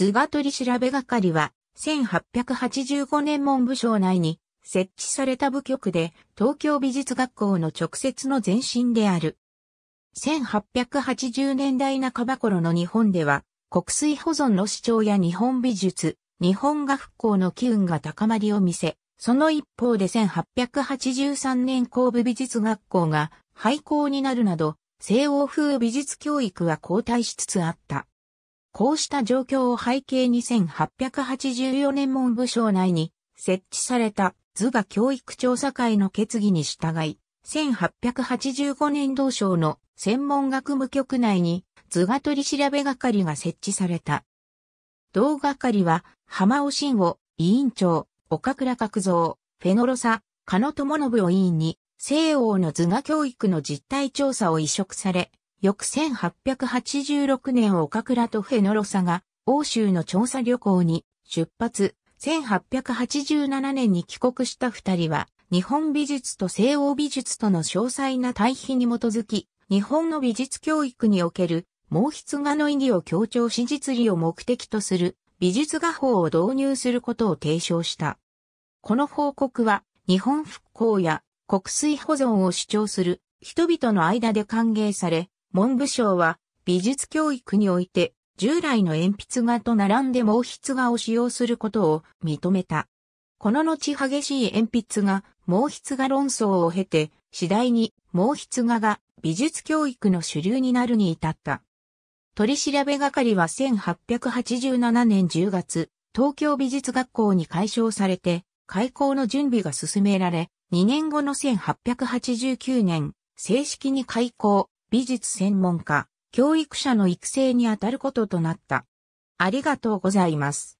図画取り調べ係は、1885年文部省内に設置された部局で、東京美術学校の直接の前身である。1880年代半ば頃の日本では、国水保存の主張や日本美術、日本画復興の機運が高まりを見せ、その一方で1883年神戸美術学校が廃校になるなど、西欧風美術教育は後退しつつあった。こうした状況を背景に1884年文部省内に設置された図画教育調査会の決議に従い、1885年同省の専門学部局内に図画取調べ係が設置された。同係は浜尾慎吾委員長、岡倉角造、フェノロサ、加野智信を委員に西欧の図画教育の実態調査を移植され、翌1886年岡倉とフェノロサが欧州の調査旅行に出発、1887年に帰国した二人は、日本美術と西欧美術との詳細な対比に基づき、日本の美術教育における毛筆画の意義を強調し実利を目的とする美術画法を導入することを提唱した。この報告は日本復興や国水保存を主張する人々の間で歓迎され、文部省は美術教育において従来の鉛筆画と並んで毛筆画を使用することを認めた。この後激しい鉛筆画、毛筆画論争を経て次第に毛筆画が美術教育の主流になるに至った。取り調べ係は1887年10月、東京美術学校に改称されて、開校の準備が進められ、2年後の1889年、正式に開校、美術専門家、教育者の育成にあたることとなった。ありがとうございます。